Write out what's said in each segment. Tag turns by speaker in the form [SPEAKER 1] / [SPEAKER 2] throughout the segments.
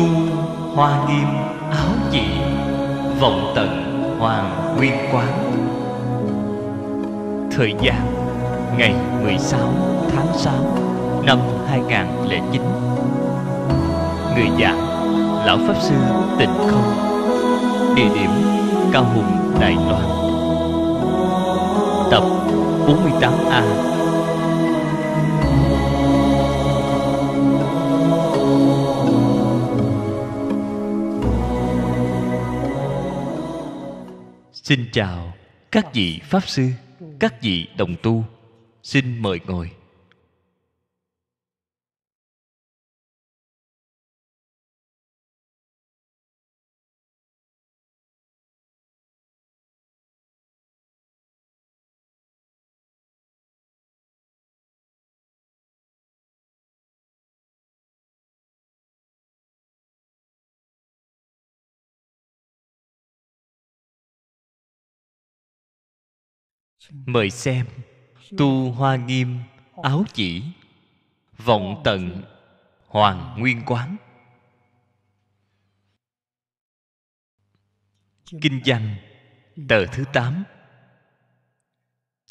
[SPEAKER 1] tu hoa nghiêm áo dị vọng tận hoàng nguyên quán thời gian ngày 16 tháng 6 năm 2009 người giảng lão pháp sư tịnh không địa điểm cao hùng đài loan tập 48a Xin chào các vị Pháp Sư, các vị đồng tu. Xin mời ngồi. mời xem tu hoa nghiêm áo chỉ vọng tận hoàng nguyên quán kinh văn tờ thứ tám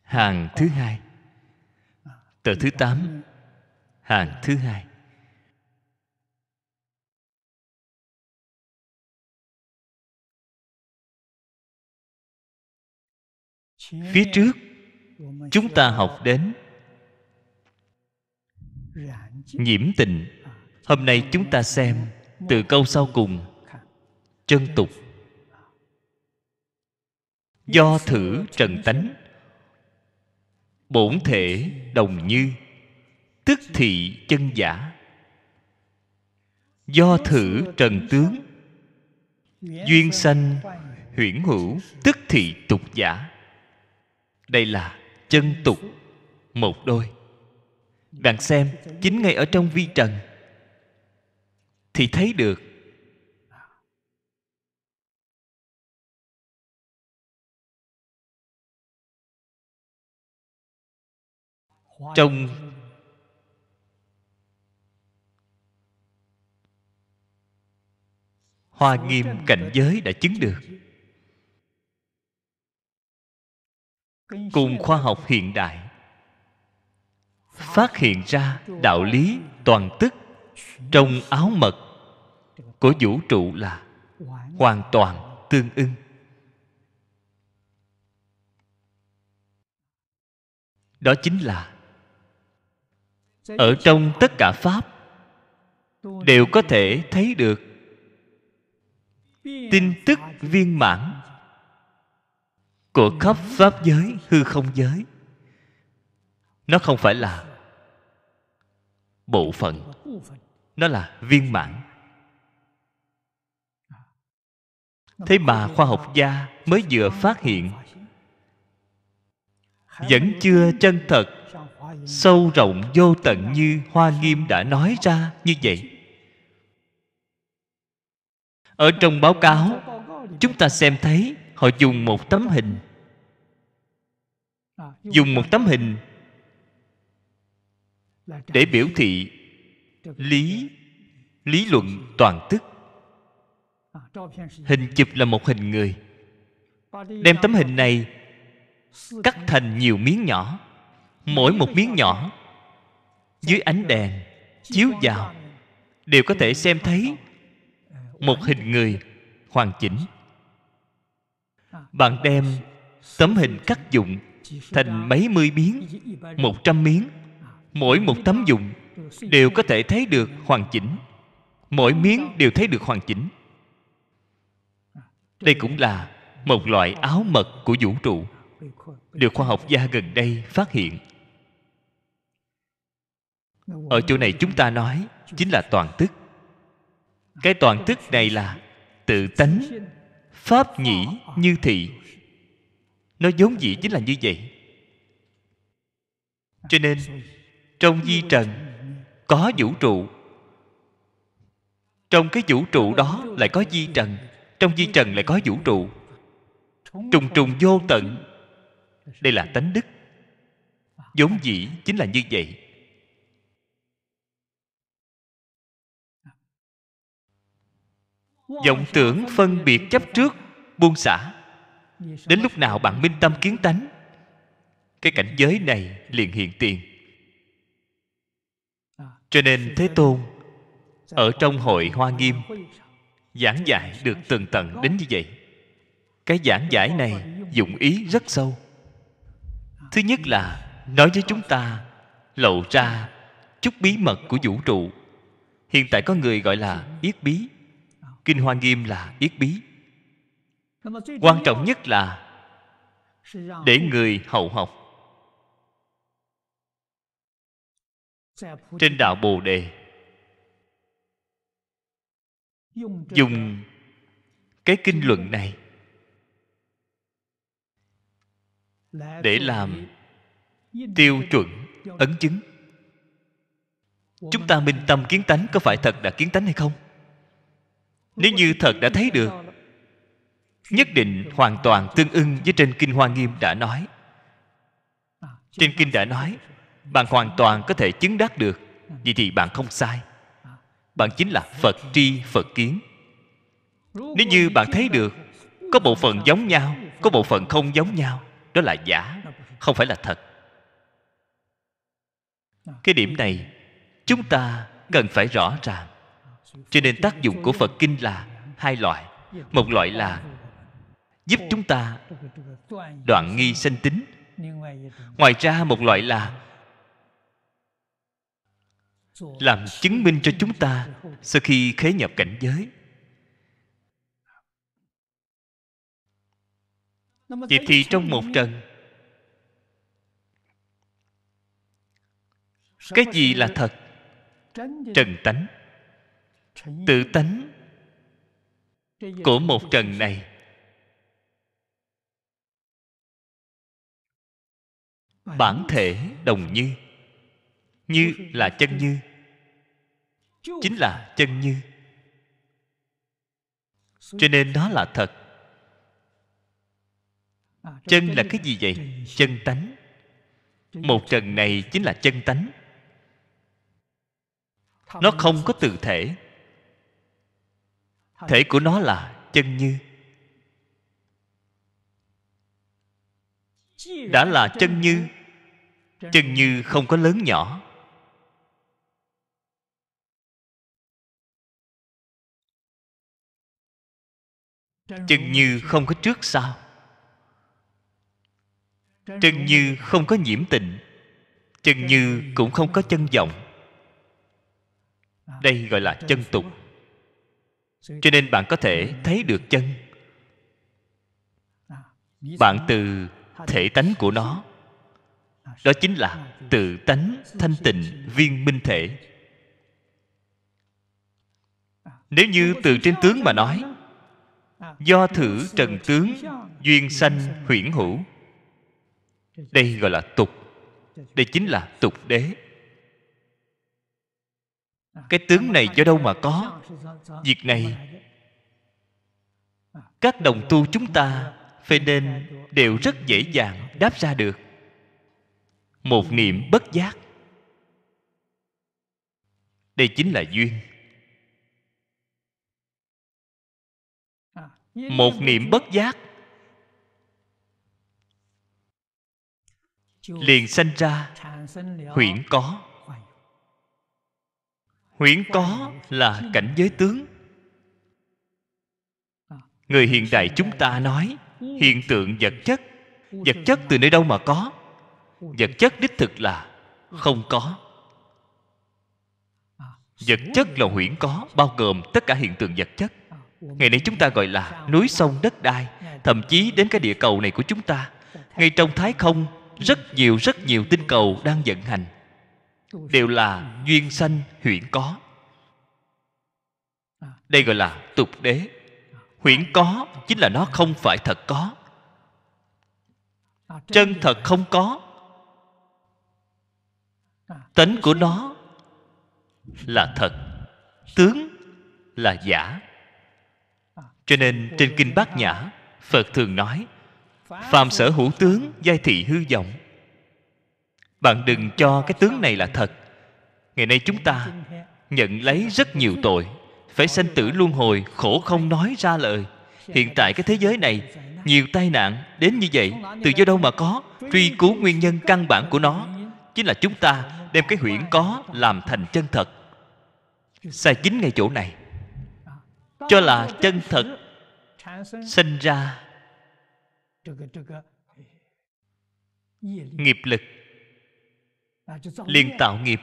[SPEAKER 1] hàng thứ hai tờ thứ tám hàng thứ hai phía trước chúng ta học đến nhiễm tình hôm nay chúng ta xem từ câu sau cùng chân tục do thử trần tánh bổn thể đồng như tức thị chân giả do thử trần tướng duyên sanh huyễn hữu tức thị tục giả đây là chân tục một đôi bạn xem chính ngay ở trong vi trần thì thấy được trong hoa nghiêm cảnh giới đã chứng được cùng khoa học hiện đại phát hiện ra đạo lý toàn tức trong áo mật của vũ trụ là hoàn toàn tương ưng đó chính là ở trong tất cả pháp đều có thể thấy được tin tức viên mãn của khắp pháp giới hư không giới nó không phải là bộ phận nó là viên mãn thế mà khoa học gia mới vừa phát hiện vẫn chưa chân thật sâu rộng vô tận như hoa nghiêm đã nói ra như vậy ở trong báo cáo chúng ta xem thấy họ dùng một tấm hình
[SPEAKER 2] à, dùng một tấm hình để
[SPEAKER 1] biểu thị lý lý luận toàn tức
[SPEAKER 2] à, hình
[SPEAKER 1] chụp là một hình người đem tấm hình này cắt thành nhiều miếng nhỏ mỗi một miếng nhỏ dưới ánh đèn chiếu vào đều có thể xem thấy à, một hình người hoàn chỉnh bạn đem tấm hình cắt dụng thành mấy mươi miếng một trăm miếng mỗi một tấm dụng đều có thể thấy được hoàn chỉnh mỗi miếng đều thấy được hoàn chỉnh đây cũng là một loại áo mật của vũ trụ được khoa học gia gần đây phát hiện ở chỗ này chúng ta nói chính là toàn tức cái toàn tức này là tự tánh pháp nhĩ như thị nó giống dĩ chính là như vậy cho nên trong di trần có vũ trụ trong cái vũ trụ đó lại có di trần trong di trần lại có vũ trụ trùng trùng vô tận đây là tánh đức giống dĩ chính là như vậy vọng tưởng phân biệt chấp trước buông xả đến lúc nào bạn minh tâm kiến tánh cái cảnh giới này liền hiện tiền cho nên thế tôn ở trong hội hoa nghiêm giảng giải được từng tầng đến như vậy cái giảng giải này dụng ý rất sâu thứ nhất là nói với chúng ta lộ ra chút bí mật của vũ trụ hiện tại có người gọi là yết bí kinh hoa nghiêm là yết bí quan trọng nhất là để người hậu học trên đạo bồ đề dùng cái kinh luận này
[SPEAKER 2] để làm tiêu chuẩn
[SPEAKER 1] ấn chứng chúng ta minh tâm kiến tánh có phải thật đã kiến tánh hay không nếu như thật đã thấy được nhất định hoàn toàn tương ưng với trên kinh hoa nghiêm đã nói trên kinh đã nói bạn hoàn toàn có thể chứng đắc được vì thì bạn không sai bạn chính là phật tri phật kiến nếu như bạn thấy được có bộ phận giống nhau có bộ phận không giống nhau đó là giả không phải là thật cái điểm này chúng ta cần phải rõ ràng cho nên tác dụng của phật kinh là hai loại một loại là giúp chúng ta đoạn nghi sanh tính ngoài ra một loại là làm chứng minh cho chúng ta sau khi khế nhập cảnh giới
[SPEAKER 2] vậy thì trong một
[SPEAKER 1] trận, cái gì là thật trần tánh tự tánh của một trần này
[SPEAKER 2] bản thể đồng như
[SPEAKER 1] như là chân như chính là chân như cho nên đó là thật
[SPEAKER 2] chân là cái gì vậy
[SPEAKER 1] chân tánh một trần này chính là chân tánh nó không có từ thể thể của nó là chân như
[SPEAKER 2] đã là chân như
[SPEAKER 1] chân như không có lớn nhỏ
[SPEAKER 2] chân như
[SPEAKER 1] không có trước sau chân như không có nhiễm tịnh chân như cũng không có chân vọng đây gọi là chân tục cho nên bạn có thể thấy được chân
[SPEAKER 2] bạn từ
[SPEAKER 1] thể tánh của nó đó chính là tự tánh thanh tịnh viên minh thể nếu như từ trên tướng mà nói
[SPEAKER 2] do thử trần tướng duyên sanh
[SPEAKER 1] huyễn hữu đây gọi là tục đây chính là tục đế cái tướng này do đâu mà có việc này các đồng tu chúng ta phải nên đều rất dễ dàng đáp ra được một niệm bất giác đây chính là duyên
[SPEAKER 2] một niệm bất giác liền sanh ra huyễn
[SPEAKER 1] có huyễn có là cảnh giới tướng người hiện đại chúng ta nói hiện tượng vật chất vật chất từ nơi đâu mà có vật chất đích thực là không có vật chất là huyễn có bao gồm tất cả hiện tượng vật chất ngày nay chúng ta gọi là núi sông đất đai thậm chí đến cái địa cầu này của chúng ta ngay trong thái không rất nhiều rất nhiều tinh cầu đang vận hành đều là duyên sanh huyễn có đây gọi là tục đế huyễn có chính là nó không phải thật có chân thật không có tính của nó là thật tướng là giả cho nên trên kinh bát nhã phật thường nói phàm sở hữu tướng giai thị hư vọng bạn đừng cho cái tướng này là thật ngày nay chúng ta nhận lấy rất nhiều tội phải sanh tử luân hồi khổ không nói ra lời hiện tại cái thế giới này nhiều tai nạn đến như vậy từ do đâu mà có truy cứu nguyên nhân căn bản của nó chính là chúng ta đem cái huyễn có làm thành chân thật sai chính ngay chỗ này cho là chân thật sinh ra nghiệp lực
[SPEAKER 2] liền tạo nghiệp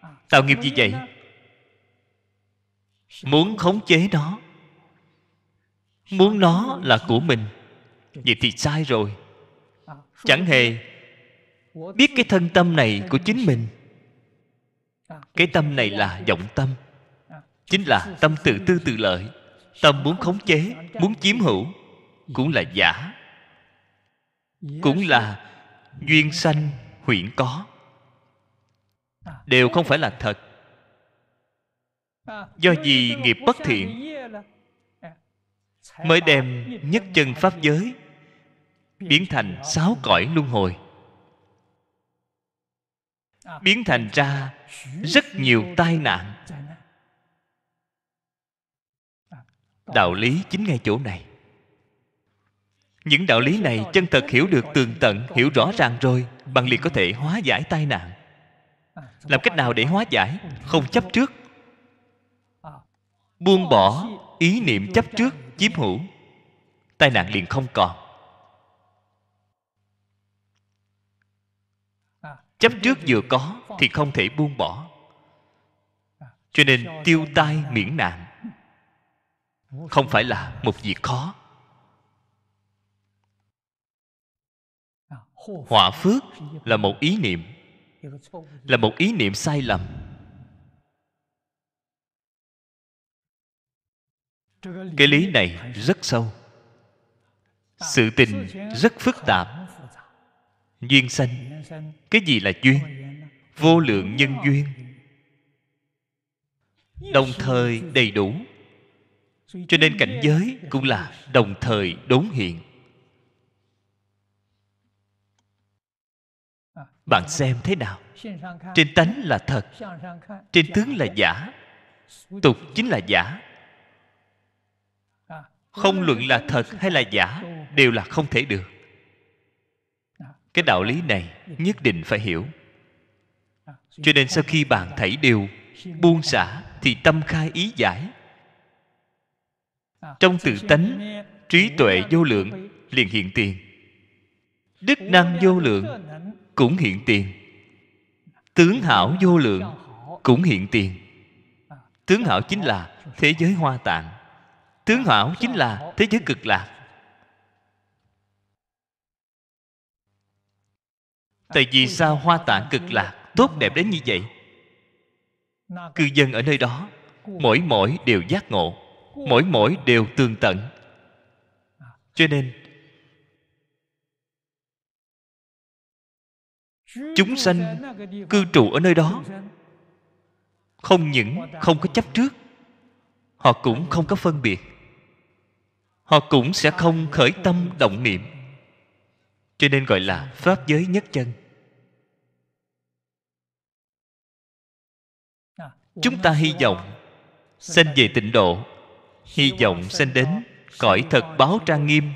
[SPEAKER 2] à, tạo nghiệp gì vậy
[SPEAKER 1] muốn khống chế nó muốn nó là của mình vậy thì sai rồi à, chẳng hề biết cái thân tâm này của chính mình à, cái tâm này là vọng tâm chính là tâm tự tư tự lợi tâm muốn khống chế muốn chiếm hữu cũng là giả cũng là duyên sanh huyện có đều không phải là thật do gì nghiệp bất thiện
[SPEAKER 2] mới đem nhất
[SPEAKER 1] chân pháp giới biến thành sáu cõi luân hồi biến thành ra rất nhiều tai nạn đạo lý chính ngay chỗ này những đạo lý này chân thật hiểu được tường tận hiểu rõ ràng rồi bằng liền có thể hóa giải tai nạn làm cách nào để hóa giải không chấp trước buông bỏ ý niệm chấp trước chiếm hữu tai nạn liền không còn chấp trước vừa có thì không thể buông bỏ cho nên tiêu tai miễn nạn không phải là một việc khó họa phước là một ý niệm là một ý niệm sai lầm
[SPEAKER 2] cái lý này rất
[SPEAKER 1] sâu sự tình rất phức tạp duyên sanh cái gì là duyên vô lượng nhân duyên đồng thời đầy đủ
[SPEAKER 2] cho nên cảnh giới cũng là
[SPEAKER 1] đồng thời đốn hiện bạn xem thế nào trên tánh là thật
[SPEAKER 2] trên tướng là giả tục
[SPEAKER 1] chính là giả
[SPEAKER 2] không luận là thật
[SPEAKER 1] hay là giả đều là không thể được cái đạo lý này nhất định phải hiểu cho nên sau khi bạn thảy điều buông xả thì tâm khai ý giải trong tự tánh trí tuệ vô lượng liền hiện tiền đức năng vô lượng cũng hiện tiền tướng hảo vô lượng cũng hiện tiền tướng hảo chính là thế giới hoa tạng tướng hảo chính là thế giới cực lạc tại vì sao hoa tạng cực lạc tốt đẹp đến như vậy cư dân ở nơi đó mỗi mỗi đều giác ngộ mỗi mỗi đều tương tận cho nên
[SPEAKER 2] chúng sanh cư trụ ở nơi đó
[SPEAKER 1] không những không có chấp trước họ cũng không có phân biệt họ cũng sẽ không khởi tâm động niệm cho nên gọi là pháp giới nhất chân chúng ta hy vọng sanh về tịnh độ hy vọng sanh đến cõi thật báo trang nghiêm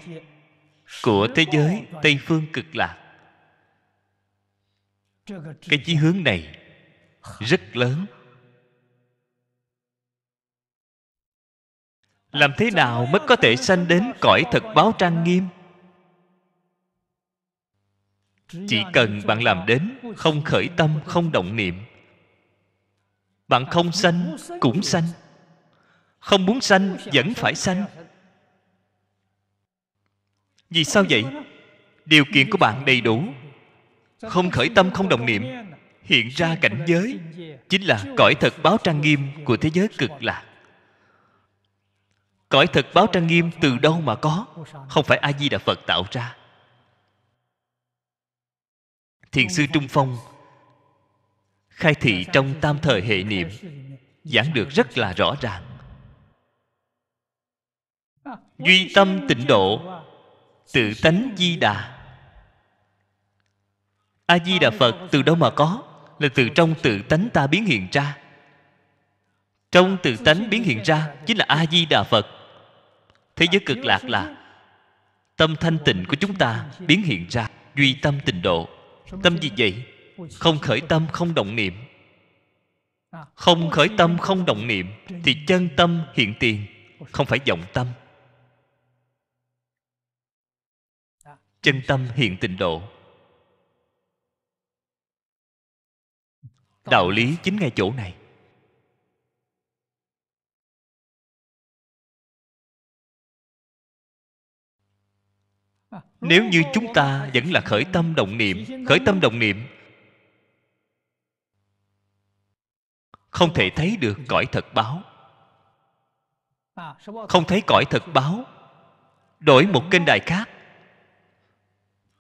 [SPEAKER 1] của thế giới tây phương cực lạc cái chí hướng này rất lớn làm thế nào mới có thể sanh đến cõi thật báo trang nghiêm chỉ cần bạn làm đến không khởi tâm không động niệm bạn không sanh cũng sanh không muốn sanh vẫn phải sanh vì sao vậy điều kiện của bạn đầy đủ
[SPEAKER 2] không khởi tâm không đồng niệm
[SPEAKER 1] hiện ra cảnh giới chính là cõi thật báo trang nghiêm của thế giới cực lạc cõi thật báo trang nghiêm từ đâu mà có không phải a di đà phật tạo ra thiền sư trung phong khai thị trong tam thời hệ niệm giảng được rất là rõ ràng
[SPEAKER 2] duy tâm tịnh độ
[SPEAKER 1] tự tánh di đà a di đà phật từ đâu mà có là từ trong tự tánh ta biến hiện ra trong tự tánh biến hiện ra chính là a di đà phật thế giới cực lạc là tâm thanh tịnh của chúng ta biến hiện ra duy tâm tịnh độ tâm gì vậy không khởi tâm không động niệm không khởi tâm không động niệm thì chân tâm hiện tiền không phải vọng tâm chân tâm hiện tịnh độ đạo lý chính ngay chỗ này
[SPEAKER 2] nếu như chúng ta vẫn là khởi tâm động niệm khởi tâm
[SPEAKER 1] động niệm không thể thấy được cõi thật báo không thấy cõi thật báo đổi một kênh đài khác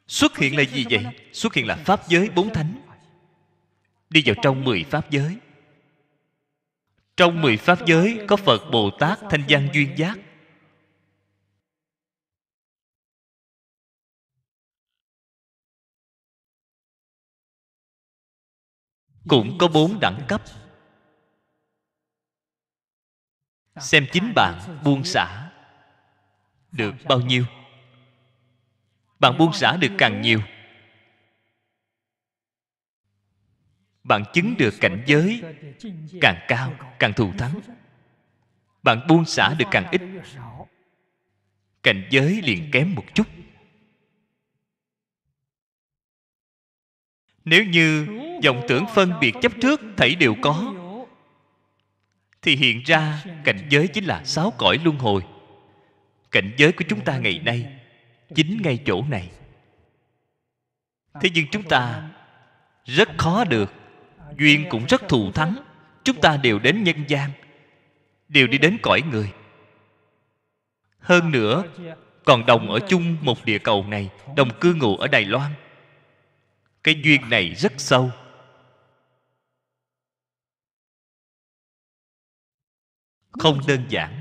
[SPEAKER 1] xuất hiện là gì vậy xuất hiện là pháp giới bốn thánh đi vào trong mười pháp giới trong mười pháp giới có phật bồ tát thanh văn duyên giác cũng có bốn đẳng cấp xem chính bạn buông xả được bao nhiêu bạn buông xả được càng nhiều bạn chứng được cảnh giới càng cao càng thù thắng bạn buông xả được càng ít cảnh giới liền kém một chút nếu như dòng tưởng phân biệt chấp trước thảy đều có thì hiện ra cảnh giới chính là sáu cõi luân hồi cảnh giới của chúng ta ngày nay chính ngay chỗ này thế nhưng chúng ta rất khó được duyên cũng rất thù thắng chúng ta đều đến nhân gian đều đi đến cõi người hơn nữa còn đồng ở chung một địa cầu này đồng cư ngụ ở đài loan cái duyên này rất sâu không đơn giản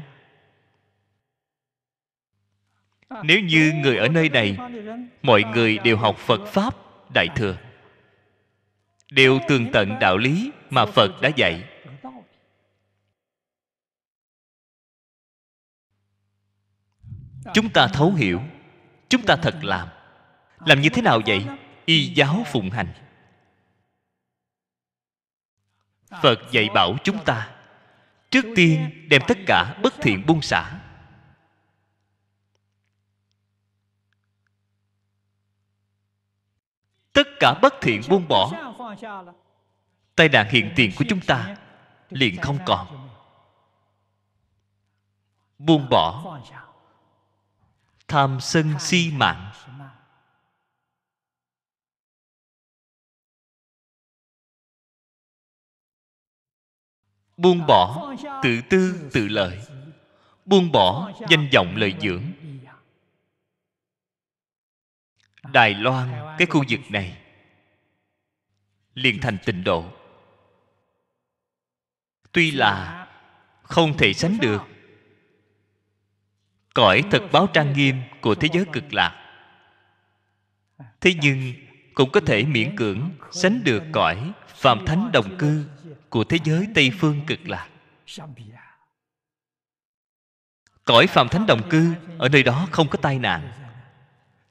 [SPEAKER 1] nếu như người ở nơi này mọi người đều học phật pháp đại thừa đều tường tận đạo lý mà phật đã dạy chúng ta thấu hiểu chúng ta thật làm làm như thế nào vậy y giáo phụng hành phật dạy bảo chúng ta trước tiên đem tất cả bất thiện buông xả tất cả bất thiện buông bỏ tai nạn hiện tiền của chúng ta
[SPEAKER 2] liền không còn
[SPEAKER 1] buông bỏ tham sân si mạng
[SPEAKER 2] buông bỏ tự tư tự lợi
[SPEAKER 1] buông bỏ danh vọng lợi dưỡng đài loan cái khu vực này liền thành tịnh độ tuy là không thể sánh được cõi thật báo trang nghiêm của thế giới cực lạc thế nhưng cũng có thể miễn cưỡng sánh được cõi phàm thánh đồng cư của thế giới tây phương cực lạc cõi phàm thánh đồng cư ở nơi đó không có tai nạn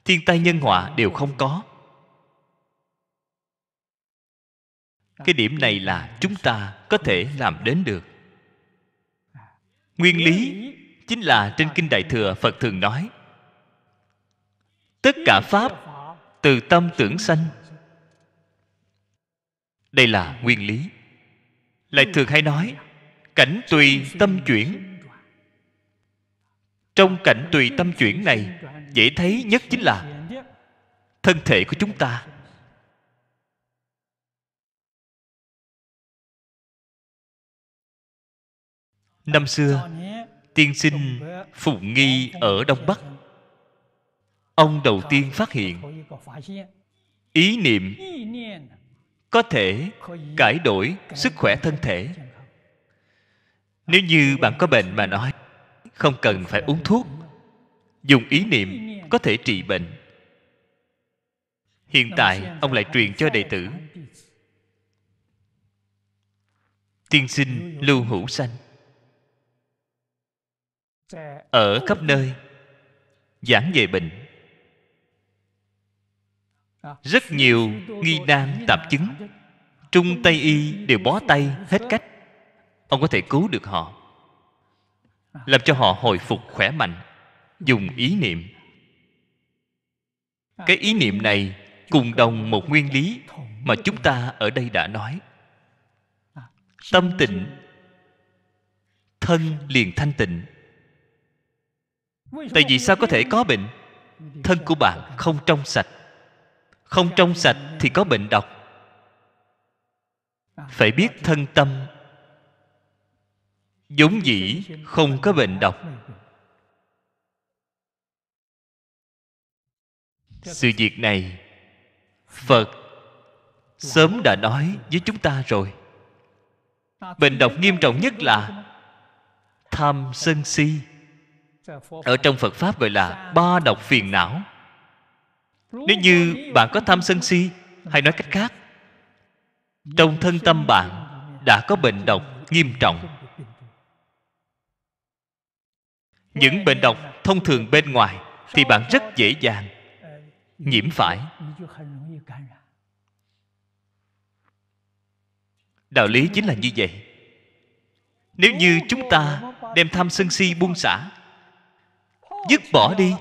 [SPEAKER 1] thiên tai nhân họa đều không có cái điểm này là chúng ta có thể làm đến được nguyên lý chính là trên kinh đại thừa phật thường nói tất cả pháp từ tâm tưởng sanh đây là nguyên lý lại thường hay nói cảnh tùy tâm chuyển trong cảnh tùy tâm chuyển này dễ thấy nhất chính là thân thể của chúng ta năm xưa tiên sinh phụng nghi ở đông bắc ông đầu tiên phát hiện ý niệm có thể cải đổi sức khỏe thân thể nếu như bạn có bệnh mà nói không cần phải uống thuốc dùng ý niệm có thể trị bệnh hiện tại ông lại truyền cho đệ tử tiên sinh lưu hữu sanh ở khắp nơi giảng về bệnh
[SPEAKER 2] rất nhiều nghi nan tạp chứng
[SPEAKER 1] trung tây y đều bó tay hết cách ông có thể cứu được họ làm cho họ hồi phục khỏe mạnh dùng ý niệm cái ý niệm này cùng đồng một nguyên lý mà chúng ta ở đây đã nói tâm tịnh thân liền thanh tịnh tại vì sao có thể có bệnh thân của bạn không trong sạch không trong sạch thì có bệnh độc à, phải biết à, thân tâm vốn dĩ không có bệnh độc sự việc này phật sớm đã nói với chúng ta rồi
[SPEAKER 2] bệnh độc nghiêm trọng nhất là
[SPEAKER 1] tham sân si ở trong phật pháp gọi là ba độc phiền não nếu như bạn có tham sân si hay nói cách khác trong thân tâm bạn đã có bệnh độc nghiêm trọng những bệnh độc thông thường bên ngoài thì bạn rất dễ dàng nhiễm phải đạo lý chính là như vậy nếu như chúng ta đem tham sân si buông xả dứt bỏ đi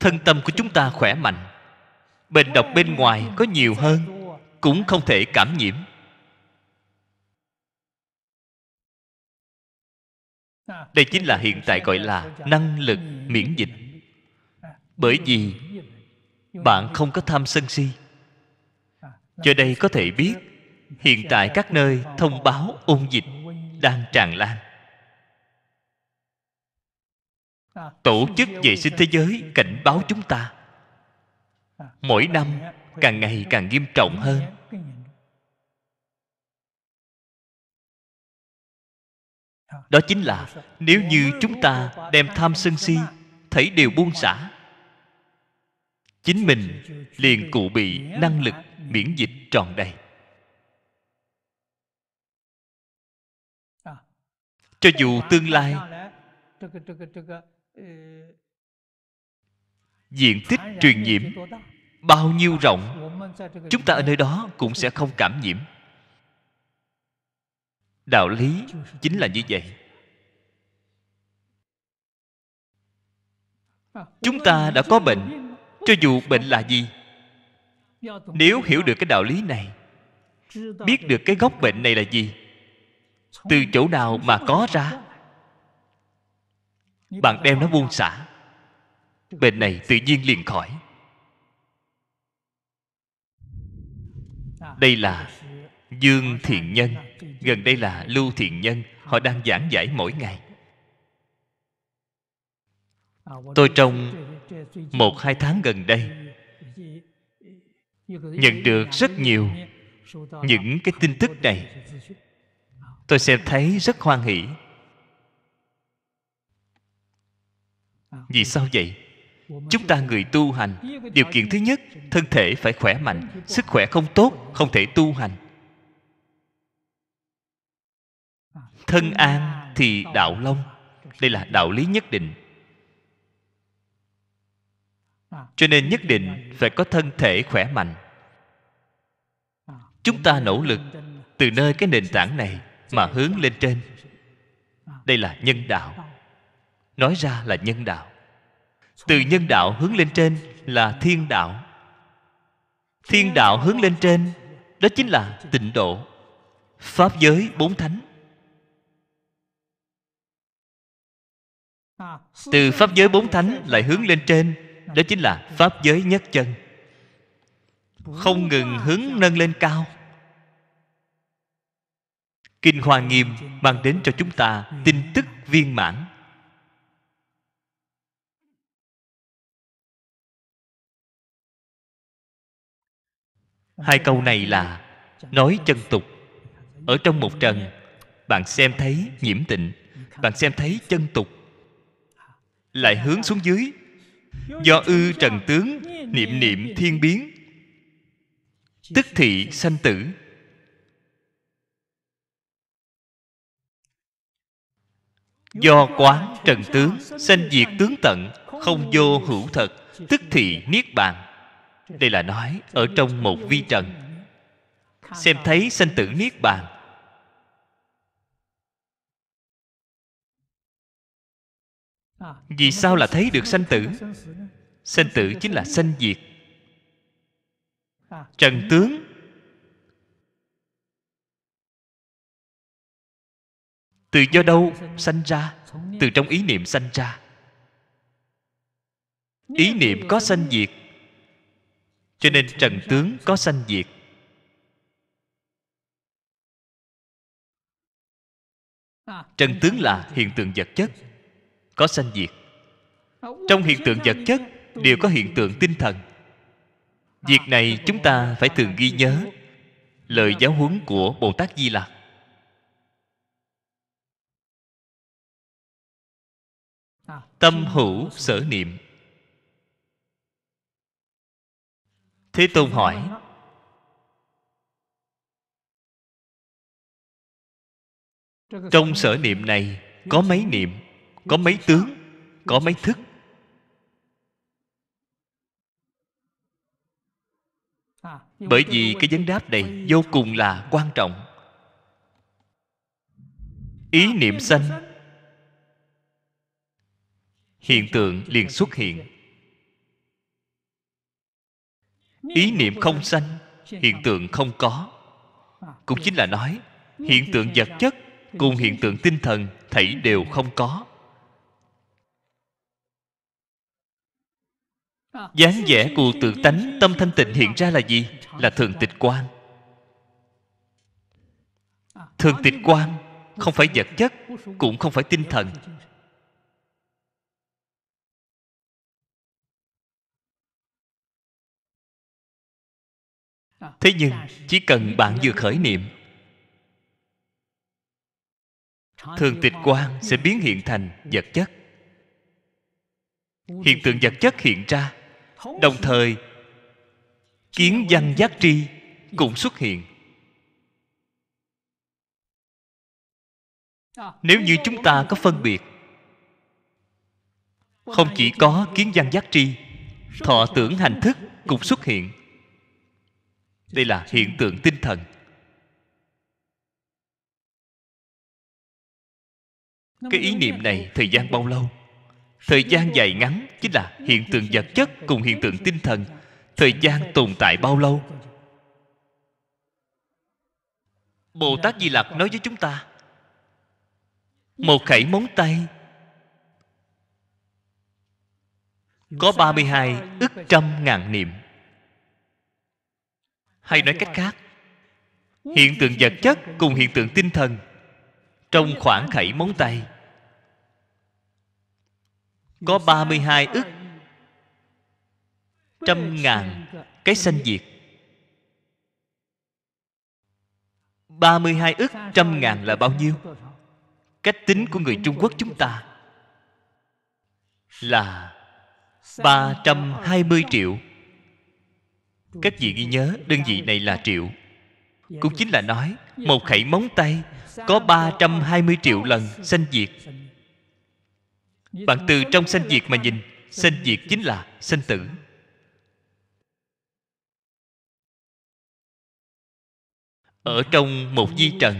[SPEAKER 1] thân tâm của chúng ta khỏe mạnh bệnh độc bên ngoài có nhiều hơn cũng không thể cảm nhiễm đây chính là hiện tại gọi là năng lực miễn dịch bởi vì bạn không có tham sân si cho đây có thể biết hiện tại các nơi thông báo ôn dịch đang tràn lan
[SPEAKER 2] tổ chức vệ sinh thế giới cảnh
[SPEAKER 1] báo chúng ta
[SPEAKER 2] mỗi năm càng ngày càng nghiêm trọng hơn đó chính là nếu
[SPEAKER 1] như chúng ta đem tham sân si thấy điều buông xả chính mình liền cụ bị năng lực miễn dịch tròn đầy cho dù tương lai Ừ. diện tích truyền nhiễm bao nhiêu rộng chúng ta ở nơi đó cũng sẽ không cảm nhiễm đạo lý chính là như vậy à, chúng ta đã có bệnh cho dù bệnh là gì nếu hiểu được cái đạo lý này biết được cái gốc bệnh này là gì từ chỗ nào mà có ra bạn đem nó buông xả bệnh này tự nhiên liền khỏi đây là dương thiện nhân gần đây là lưu thiện nhân họ đang giảng giải mỗi ngày tôi trong một hai tháng gần đây nhận được rất nhiều những cái tin tức này tôi xem thấy rất hoan hỷ vì sao vậy chúng ta người tu hành điều kiện thứ nhất thân thể phải khỏe mạnh sức khỏe không tốt không thể tu hành thân an thì đạo long đây là đạo lý nhất định cho nên nhất định phải có thân thể khỏe mạnh chúng ta nỗ lực từ nơi cái nền tảng này mà hướng lên trên đây là nhân đạo nói ra là nhân đạo từ nhân đạo hướng lên trên là thiên đạo thiên đạo hướng lên trên đó chính là tịnh độ pháp giới bốn thánh
[SPEAKER 2] từ pháp giới bốn thánh
[SPEAKER 1] lại hướng lên trên đó chính là pháp giới nhất chân không ngừng hướng nâng lên cao kinh hoa nghiêm mang đến cho chúng ta tin tức viên mãn hai câu này là nói chân tục ở trong một trần bạn xem thấy nhiễm tịnh bạn xem thấy chân tục lại hướng xuống dưới do ư trần tướng niệm niệm thiên biến tức thị sanh tử do quán trần tướng sanh diệt tướng tận không vô hữu thật tức thị niết bàn đây là nói ở trong một vi trần xem thấy sanh tử niết bàn vì sao là thấy được sanh tử sanh tử chính là sanh diệt trần tướng từ do đâu sanh ra từ trong ý niệm sanh ra ý niệm có sanh diệt cho nên trần tướng có sanh diệt trần tướng là hiện tượng vật chất có sanh diệt
[SPEAKER 2] trong hiện tượng vật chất
[SPEAKER 1] đều có hiện tượng tinh thần việc này chúng ta phải thường ghi nhớ lời giáo huấn của bồ tát di lặc
[SPEAKER 2] tâm hữu sở niệm thế tôn hỏi trong sở niệm này có mấy niệm
[SPEAKER 1] có mấy tướng có mấy thức
[SPEAKER 2] bởi vì cái
[SPEAKER 1] vấn đáp này vô cùng là quan trọng ý niệm sanh hiện tượng liền xuất hiện
[SPEAKER 2] ý niệm không sanh hiện
[SPEAKER 1] tượng không có cũng chính là nói
[SPEAKER 2] hiện tượng vật chất
[SPEAKER 1] cùng hiện tượng tinh thần thảy đều không có dáng vẻ của tự tánh tâm thanh tịnh hiện ra là gì là thường tịch quan thường tịch quan không phải vật chất cũng không phải tinh thần
[SPEAKER 2] thế nhưng chỉ cần bạn vừa khởi niệm thường tịch quan
[SPEAKER 1] sẽ biến hiện thành vật chất hiện tượng vật chất hiện ra đồng thời kiến văn giác tri cũng xuất hiện nếu như chúng ta có phân biệt không chỉ có kiến văn giác tri thọ tưởng hành thức cũng xuất hiện đây là hiện tượng tinh thần
[SPEAKER 2] cái ý niệm này
[SPEAKER 1] thời gian bao lâu thời gian dài ngắn chính là hiện tượng vật chất cùng hiện tượng tinh thần thời gian tồn tại bao lâu bồ tát di lặc nói với chúng ta một khẩy móng tay có 32 ức trăm ngàn niệm hay nói cách khác hiện tượng vật chất cùng hiện tượng tinh thần trong khoảng khẩy móng tay có 32 ức trăm ngàn cái sanh diệt 32 ức trăm ngàn là bao nhiêu? Cách tính của người Trung Quốc chúng ta là 320 triệu các vị ghi nhớ đơn vị này là triệu cũng chính là nói một khẩy móng tay có 320 triệu lần sanh diệt bạn từ trong sanh diệt mà nhìn sanh diệt chính là sanh tử ở trong một di trần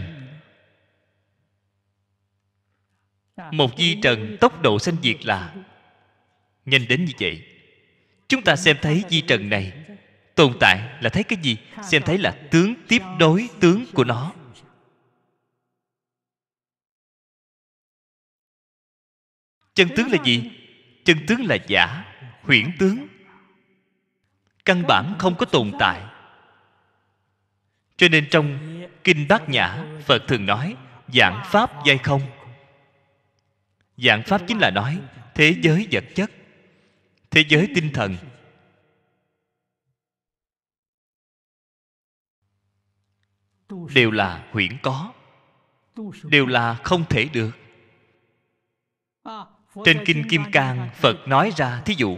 [SPEAKER 1] một di trần tốc độ sanh diệt là nhanh đến như vậy chúng ta xem thấy di trần này tồn tại là thấy cái gì xem thấy là tướng tiếp đối tướng của nó chân tướng là gì chân tướng là giả huyễn tướng căn bản không có tồn tại cho nên trong kinh bát nhã phật thường nói dạng pháp giai không dạng pháp chính là nói thế giới vật chất thế giới tinh thần đều là huyễn có đều là không thể được trên kinh kim cang phật nói ra thí dụ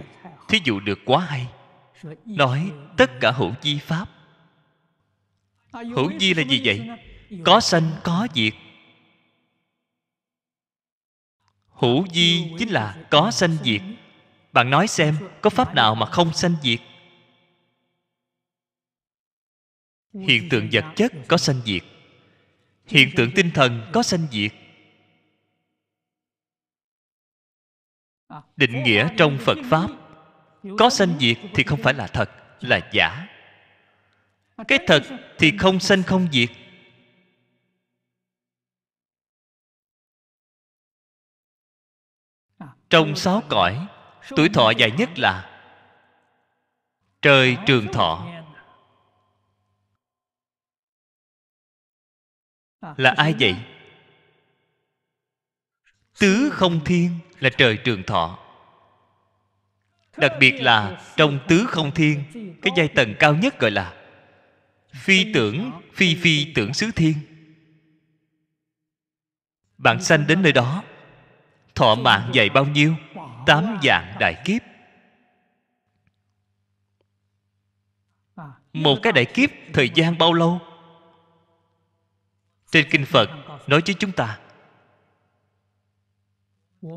[SPEAKER 1] thí dụ được quá hay nói tất cả hữu di pháp
[SPEAKER 2] hữu di là gì
[SPEAKER 1] vậy có sanh có diệt hữu di chính là có sanh diệt bạn nói xem có pháp nào mà không sanh diệt hiện tượng vật chất có sanh diệt hiện tượng tinh thần có sanh diệt định nghĩa trong phật pháp có sanh diệt thì không phải là thật là giả cái thật thì không sanh không diệt trong sáu cõi tuổi thọ dài nhất là trời trường thọ À, là ai vậy tứ không thiên là trời trường thọ đặc biệt là trong tứ không thiên cái giai tầng cao nhất gọi là phi tưởng phi phi tưởng xứ thiên bạn sanh đến nơi đó thọ mạng dài bao nhiêu tám dạng đại kiếp à, một cái đại kiếp thời gian bao lâu trên kinh phật nói với chúng ta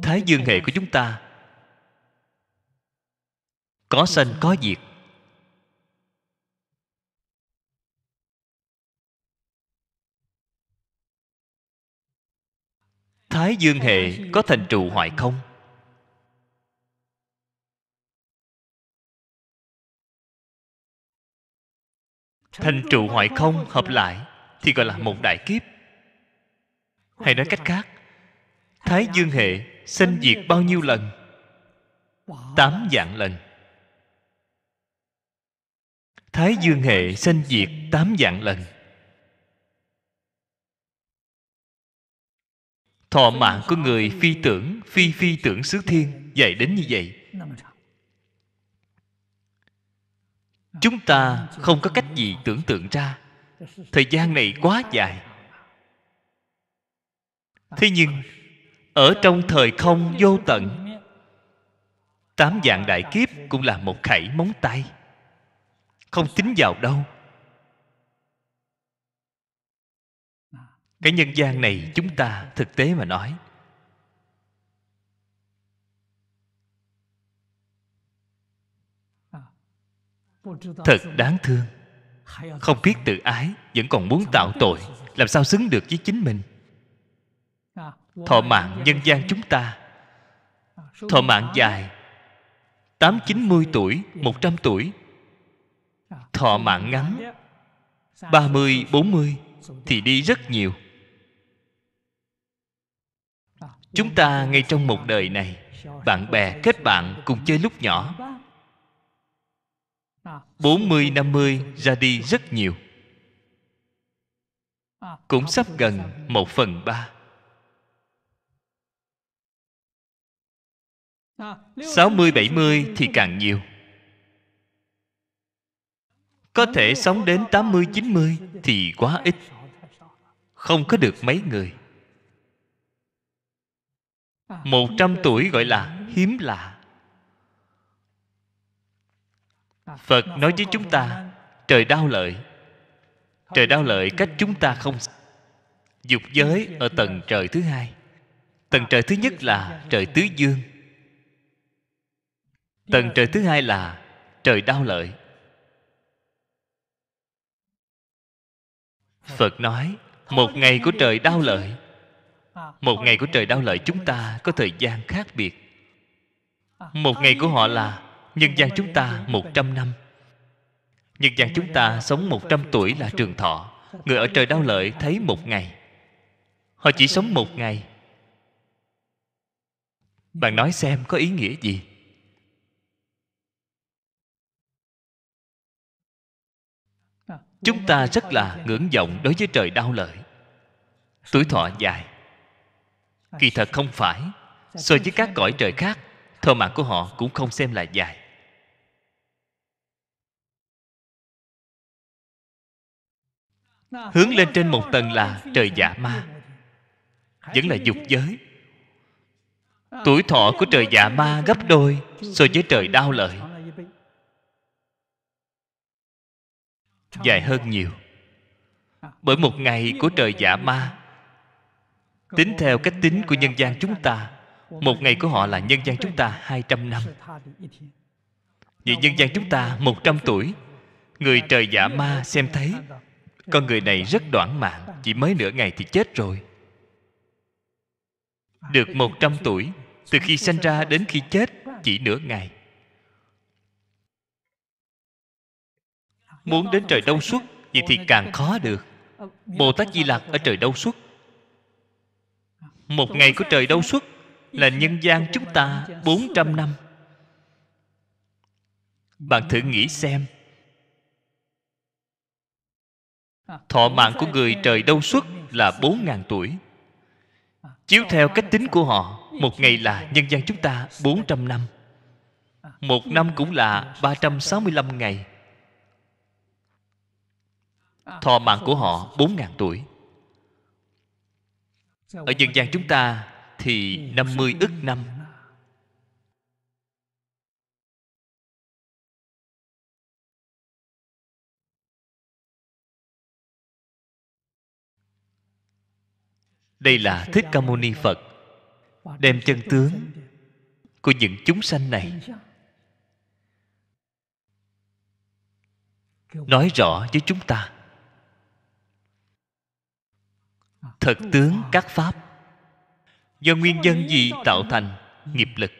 [SPEAKER 1] thái dương hệ của chúng ta có sanh có diệt
[SPEAKER 2] thái dương hệ có thành trụ hoại không thành trụ hoại không hợp
[SPEAKER 1] lại thì gọi là một đại kiếp
[SPEAKER 2] hay nói cách khác
[SPEAKER 1] thái dương hệ sinh diệt bao nhiêu lần tám dạng lần thái dương hệ sinh diệt tám dạng lần thọ mạng của người phi tưởng phi phi tưởng xứ thiên dài đến như vậy chúng ta không có cách gì tưởng tượng ra thời gian này quá dài thế nhưng ở trong thời không vô tận tám dạng đại kiếp cũng là một khẩy móng tay không tính vào đâu cái nhân gian này chúng ta thực tế mà nói
[SPEAKER 2] thật đáng thương
[SPEAKER 1] không biết tự ái vẫn còn muốn tạo tội làm sao xứng được với chính mình
[SPEAKER 2] thọ mạng nhân gian chúng
[SPEAKER 1] ta thọ mạng dài tám chín mươi tuổi một trăm tuổi thọ mạng ngắn ba mươi bốn mươi thì đi rất nhiều chúng ta ngay trong một đời này bạn bè kết bạn cùng chơi lúc nhỏ 40-50 à. ra đi rất nhiều à. Cũng sắp gần một phần ba
[SPEAKER 2] 60-70 à, thì
[SPEAKER 1] càng nhiều Có thể sống đến 80-90 thì quá ít Không có được mấy người
[SPEAKER 2] 100 tuổi gọi là
[SPEAKER 1] hiếm lạ phật nói với chúng ta trời đau lợi trời đau lợi cách chúng ta không dục giới ở tầng trời thứ hai tầng trời thứ nhất là trời tứ dương tầng trời thứ hai là trời đau lợi phật nói một ngày của trời đau lợi một ngày của trời đau lợi chúng ta có thời gian khác biệt một ngày của họ là Nhân gian chúng ta 100 năm Nhân gian chúng ta sống 100 tuổi là trường thọ Người ở trời đau lợi thấy một ngày Họ chỉ sống một ngày Bạn nói xem có ý nghĩa gì
[SPEAKER 2] Chúng ta rất là
[SPEAKER 1] ngưỡng vọng đối với trời đau lợi Tuổi thọ dài Kỳ thật không phải So với các cõi trời khác Thọ mạng của họ cũng không xem là dài
[SPEAKER 2] hướng lên trên một tầng là trời giả ma vẫn là dục giới
[SPEAKER 1] tuổi thọ của trời giả ma gấp đôi so với trời đau lợi dài hơn nhiều bởi một ngày của trời giả ma tính theo cách tính của nhân gian chúng ta một ngày của họ là nhân gian chúng ta 200 năm vì nhân gian chúng ta 100 tuổi người trời giả ma xem thấy con người này rất đoản mạng chỉ mới nửa ngày thì chết rồi được một trăm tuổi từ khi sinh ra đến khi chết chỉ nửa ngày muốn đến trời đông xuất vậy thì càng khó được bồ tát di lặc ở trời đông xuất một ngày của trời đông xuất là nhân gian chúng ta 400 năm bạn thử nghĩ xem Thọ mạng của người trời Đâu Xuất là 4.000 tuổi Chiếu theo cách tính của họ Một ngày là nhân dân chúng ta 400 năm Một năm cũng là 365 ngày Thọ mạng của họ 4.000 tuổi Ở nhân gian chúng ta Thì 50 ức năm đây là thích ca mâu ni phật
[SPEAKER 2] đem chân tướng
[SPEAKER 1] của những chúng sanh này nói rõ với chúng ta thật tướng các pháp do nguyên nhân gì tạo thành nghiệp lực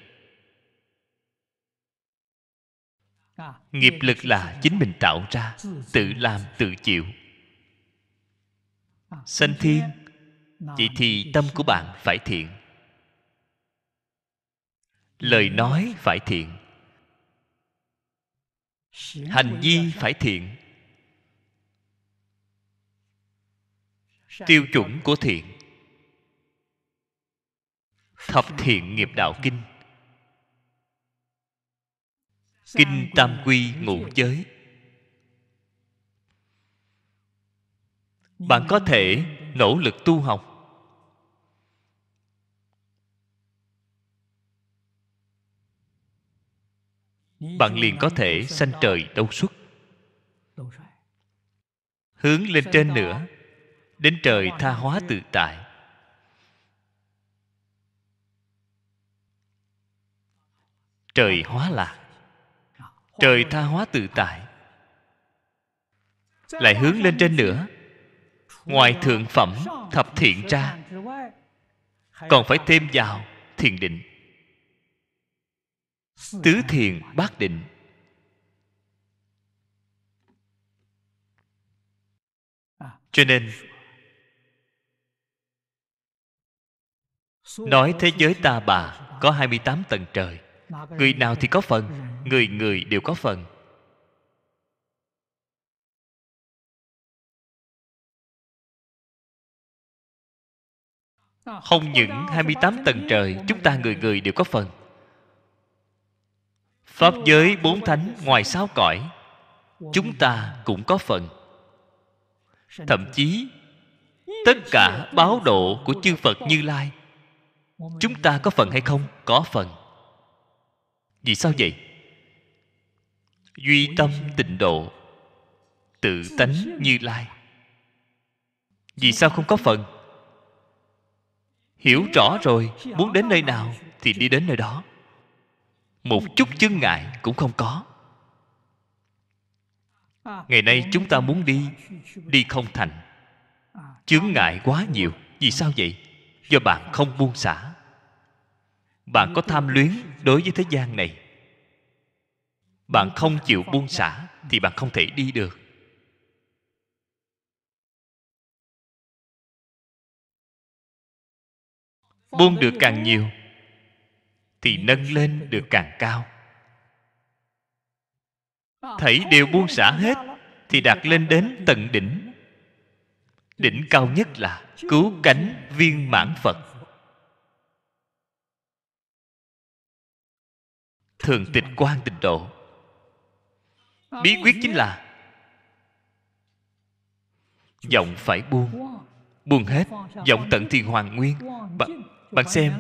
[SPEAKER 2] nghiệp lực là chính mình tạo ra tự làm
[SPEAKER 1] tự chịu sanh thiên vậy thì tâm của bạn phải thiện lời nói phải thiện
[SPEAKER 2] hành vi phải thiện tiêu
[SPEAKER 1] chuẩn của thiện thập thiện nghiệp đạo kinh kinh tam quy ngũ giới bạn có thể nỗ lực tu học
[SPEAKER 2] bạn liền có thể sanh trời
[SPEAKER 1] đâu xuất hướng lên trên nữa đến trời tha hóa tự tại trời hóa lạc trời tha hóa tự tại lại hướng lên trên nữa ngoài thượng phẩm thập thiện ra còn phải thêm vào thiền định tứ thiền bát định cho nên
[SPEAKER 2] nói thế giới
[SPEAKER 1] ta bà có 28 tầng trời người nào thì có phần người người đều có phần không những 28 tầng trời chúng ta người người đều có phần pháp giới bốn thánh ngoài sáu cõi chúng ta cũng có phần thậm chí tất cả báo độ của chư phật như lai chúng ta có phần hay không có phần vì sao vậy duy tâm tịnh độ tự tánh như lai vì sao không có phần hiểu rõ rồi muốn đến nơi nào thì đi đến nơi đó một chút chướng ngại cũng không có ngày nay chúng ta muốn đi đi không thành chướng ngại quá nhiều vì sao vậy do bạn không buông xả bạn có tham luyến đối với thế gian này bạn không chịu buông xả thì bạn không thể đi được
[SPEAKER 2] buông được càng nhiều
[SPEAKER 1] thì nâng lên được càng cao Thấy đều buông xả hết thì đạt lên đến tận đỉnh đỉnh cao nhất là cứu cánh viên mãn phật thường tịch quan tịnh độ bí quyết chính là giọng phải buông buông hết giọng tận thiền hoàng nguyên bạn, bạn xem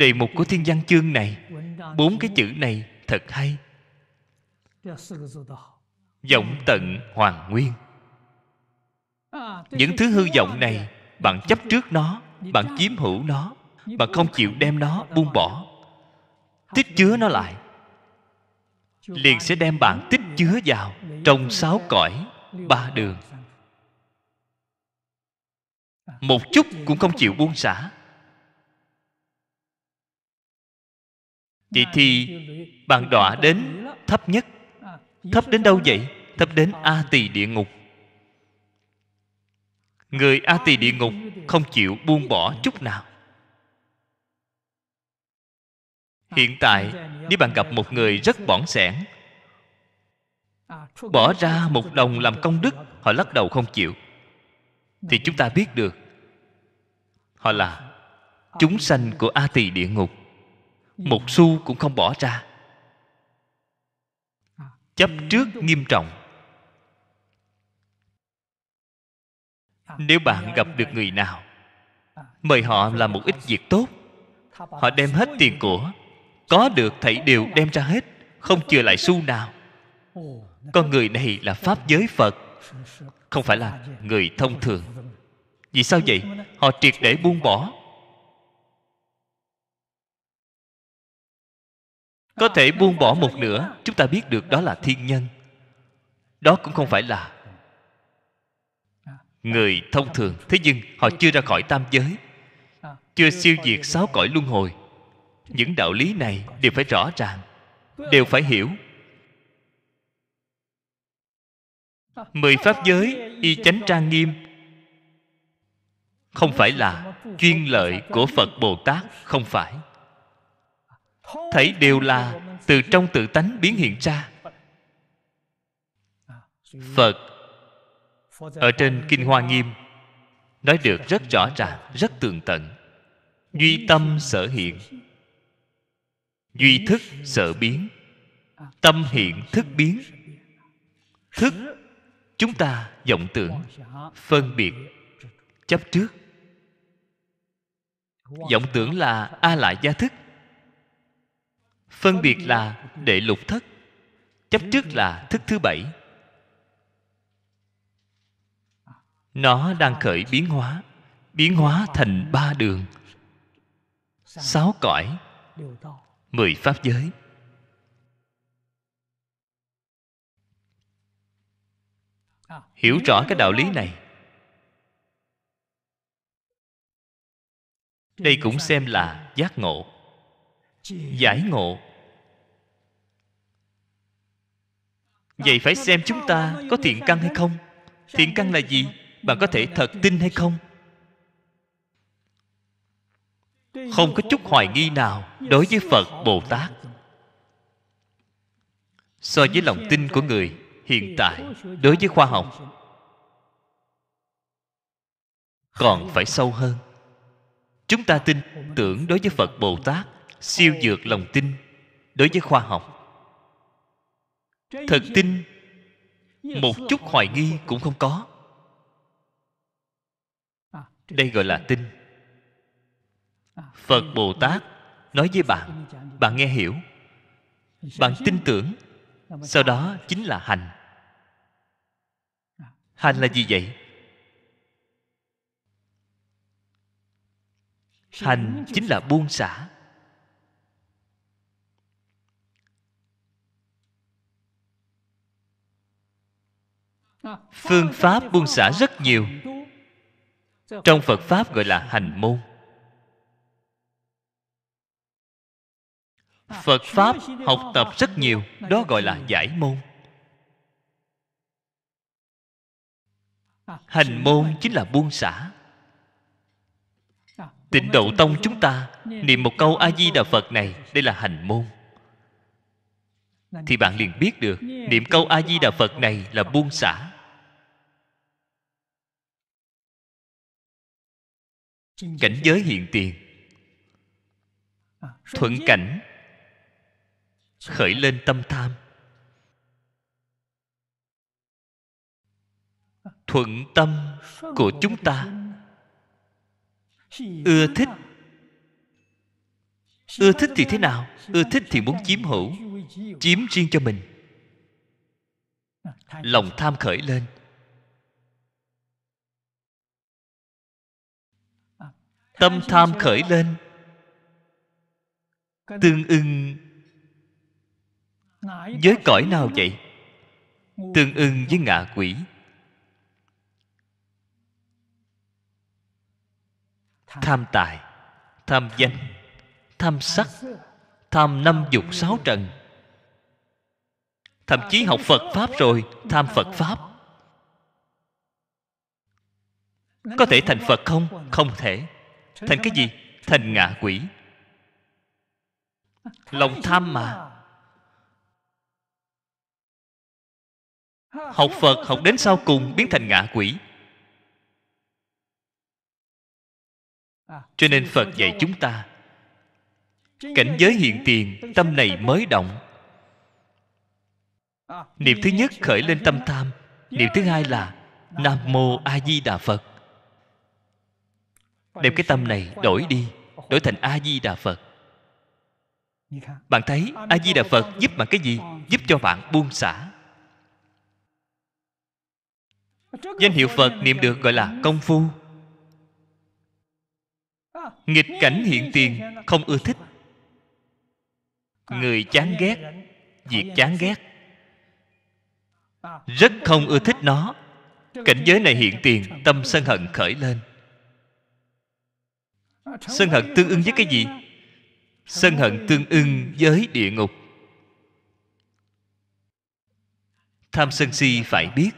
[SPEAKER 1] đề mục của thiên văn chương này bốn cái chữ này thật hay vọng tận hoàng nguyên những thứ hư vọng này bạn chấp trước nó bạn chiếm hữu nó bạn không chịu đem nó buông bỏ tích chứa nó lại liền sẽ đem bạn tích chứa vào trong sáu cõi ba đường một chút cũng không chịu buông xả vậy thì bạn đọa đến thấp nhất thấp đến đâu vậy thấp đến a tỳ địa ngục người a tỳ địa ngục không chịu buông bỏ chút nào hiện tại nếu bạn gặp một người rất bỏng sẻn
[SPEAKER 2] bỏ ra một đồng
[SPEAKER 1] làm công đức họ lắc đầu không chịu thì chúng ta biết được họ là chúng sanh của a tỳ địa ngục một xu cũng không bỏ ra à. chấp trước nghiêm trọng à. nếu bạn dạ, gặp dạ. được người nào à. mời họ làm một ít dạ. việc tốt họ đem hết tiền của có được thảy đều đem ra hết không chừa lại xu nào con người này là pháp giới phật không phải là người thông thường vì sao vậy họ triệt để buông bỏ có thể buông bỏ một nửa chúng ta biết được đó là thiên nhân đó cũng không phải là người thông thường thế nhưng họ chưa ra khỏi tam giới chưa siêu diệt sáu cõi luân hồi những đạo lý này đều phải rõ ràng đều phải hiểu mười pháp giới y chánh trang nghiêm không phải là chuyên lợi của phật bồ tát không phải thảy đều là từ trong tự tánh biến hiện ra phật
[SPEAKER 2] ở trên kinh
[SPEAKER 1] hoa nghiêm nói được rất rõ ràng rất tường tận duy tâm sở hiện duy thức sở biến tâm hiện thức biến thức chúng ta vọng tưởng phân biệt chấp trước vọng tưởng là a lại gia thức phân biệt là đệ lục thất chấp trước là thức thứ bảy nó đang khởi biến hóa biến hóa thành ba đường sáu cõi mười pháp giới hiểu rõ cái đạo lý này đây cũng xem là giác ngộ giải ngộ vậy phải xem chúng ta có thiện căn hay không thiện căn là gì bạn có thể thật tin hay không
[SPEAKER 2] không có chút hoài nghi nào đối với phật bồ tát
[SPEAKER 1] so với lòng tin của người hiện tại đối với khoa học còn phải sâu hơn chúng ta tin tưởng đối với phật bồ tát siêu vượt lòng tin đối với khoa học
[SPEAKER 2] thật tin
[SPEAKER 1] một chút hoài nghi cũng không có đây gọi là tin phật bồ tát nói với bạn bạn nghe hiểu bạn tin tưởng sau đó chính là hành hành là gì vậy
[SPEAKER 2] hành chính
[SPEAKER 1] là buông xả
[SPEAKER 2] phương pháp buông
[SPEAKER 1] xả rất nhiều trong phật pháp gọi là hành môn
[SPEAKER 2] phật pháp học tập rất nhiều đó gọi là giải
[SPEAKER 1] môn hành môn chính là buông xả tịnh độ tông chúng ta niệm một câu a di đà phật này đây là hành môn thì bạn liền biết được niệm câu a di đà phật này là buông xả cảnh giới hiện tiền thuận cảnh khởi lên tâm tham thuận tâm của chúng ta ưa thích ưa thích thì thế nào ưa thích thì muốn chiếm hữu chiếm riêng cho mình lòng tham khởi lên
[SPEAKER 2] tâm tham khởi lên tương ưng với cõi nào vậy tương
[SPEAKER 1] ưng với ngạ quỷ tham tài tham danh tham sắc tham năm dục sáu trần thậm chí học phật pháp rồi tham phật pháp có thể thành phật không không thể Thành cái gì? Thành ngạ quỷ Lòng tham mà Học Phật học đến sau cùng biến thành ngạ quỷ
[SPEAKER 2] Cho nên Phật dạy chúng ta Cảnh giới hiện tiền Tâm
[SPEAKER 1] này mới động
[SPEAKER 2] Niệm thứ nhất khởi lên tâm tham Niệm
[SPEAKER 1] thứ hai là Nam Mô A Di Đà Phật đem cái tâm này đổi đi đổi thành a di đà phật bạn thấy a di đà phật giúp bạn cái gì giúp cho bạn buông xả danh hiệu phật niệm được gọi là công phu nghịch cảnh hiện tiền không ưa thích người chán ghét việc chán ghét
[SPEAKER 2] rất không ưa thích
[SPEAKER 1] nó cảnh giới này hiện tiền tâm sân hận khởi lên
[SPEAKER 2] sân hận tương ưng với cái gì
[SPEAKER 1] sân hận tương ưng với địa ngục tham sân si phải biết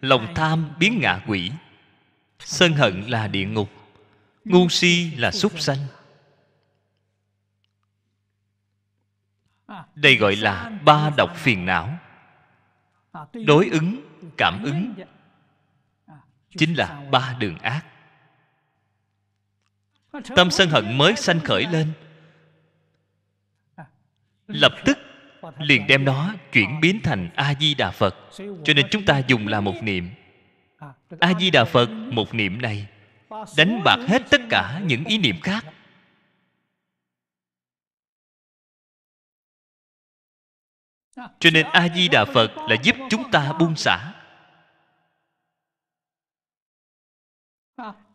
[SPEAKER 1] lòng tham biến ngạ quỷ sân hận là địa ngục ngu si là súc sanh
[SPEAKER 2] đây gọi là ba độc
[SPEAKER 1] phiền não đối ứng cảm ứng chính là ba đường ác tâm sân hận mới sanh khởi lên lập tức liền đem nó chuyển biến thành a di đà phật cho nên chúng ta dùng là một niệm
[SPEAKER 2] a di đà phật một
[SPEAKER 1] niệm này đánh bạc hết tất cả những ý niệm khác cho nên a di đà phật là giúp chúng ta buông xả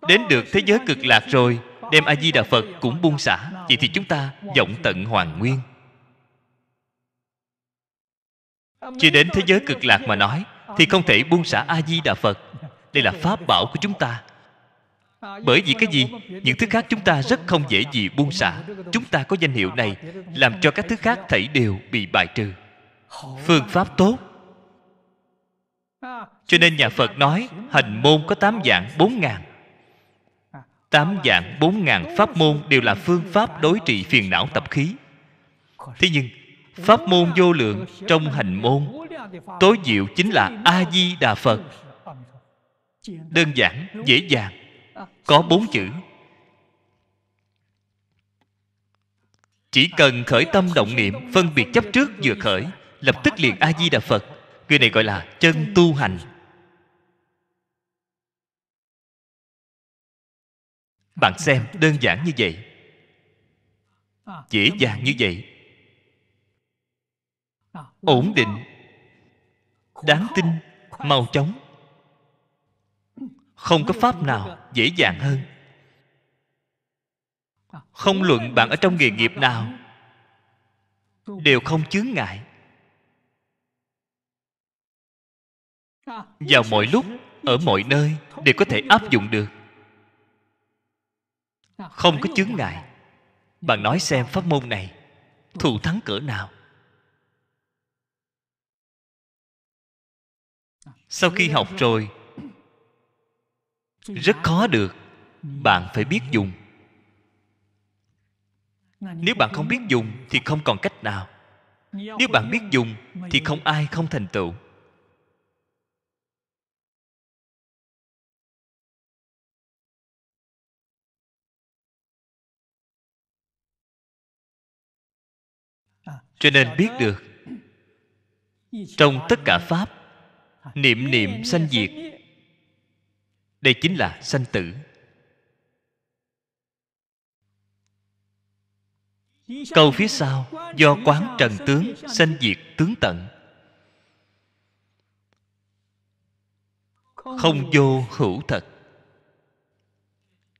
[SPEAKER 1] đến được thế giới cực lạc rồi đem a di đà phật cũng buông xả vậy thì chúng ta vọng tận hoàng nguyên Chưa đến thế giới cực lạc mà nói thì không thể buông xả a di đà phật đây là pháp bảo của chúng ta bởi vì cái gì những thứ khác chúng ta rất không dễ gì buông xả chúng ta có danh hiệu này làm cho các thứ khác thảy đều bị bài trừ phương pháp tốt cho nên nhà phật nói hành môn có tám dạng bốn ngàn Tám dạng bốn ngàn pháp môn đều là phương pháp đối trị phiền não tập khí Thế nhưng Pháp môn vô lượng trong hành môn Tối diệu chính là A-di-đà Phật Đơn giản, dễ dàng Có bốn chữ Chỉ cần khởi tâm động niệm Phân biệt chấp trước vừa khởi Lập tức liền A-di-đà Phật Người này gọi là chân tu hành bạn xem đơn giản như vậy dễ dàng như vậy ổn định đáng tin mau chóng không có pháp nào dễ dàng hơn không luận bạn ở trong nghề nghiệp nào đều không chướng ngại
[SPEAKER 2] vào mọi lúc
[SPEAKER 1] ở mọi nơi đều có thể áp dụng được
[SPEAKER 2] không có chướng dạ?
[SPEAKER 1] ngại bạn nói xem pháp môn này thù thắng cỡ nào sau khi học rồi rất khó được bạn phải biết dùng nếu bạn không biết dùng thì không còn cách nào nếu bạn biết dùng thì không ai không thành tựu
[SPEAKER 2] cho nên biết được
[SPEAKER 1] trong tất cả pháp niệm niệm sanh diệt đây chính là sanh tử
[SPEAKER 2] câu phía sau do quán trần tướng sanh
[SPEAKER 1] diệt tướng tận không vô hữu thật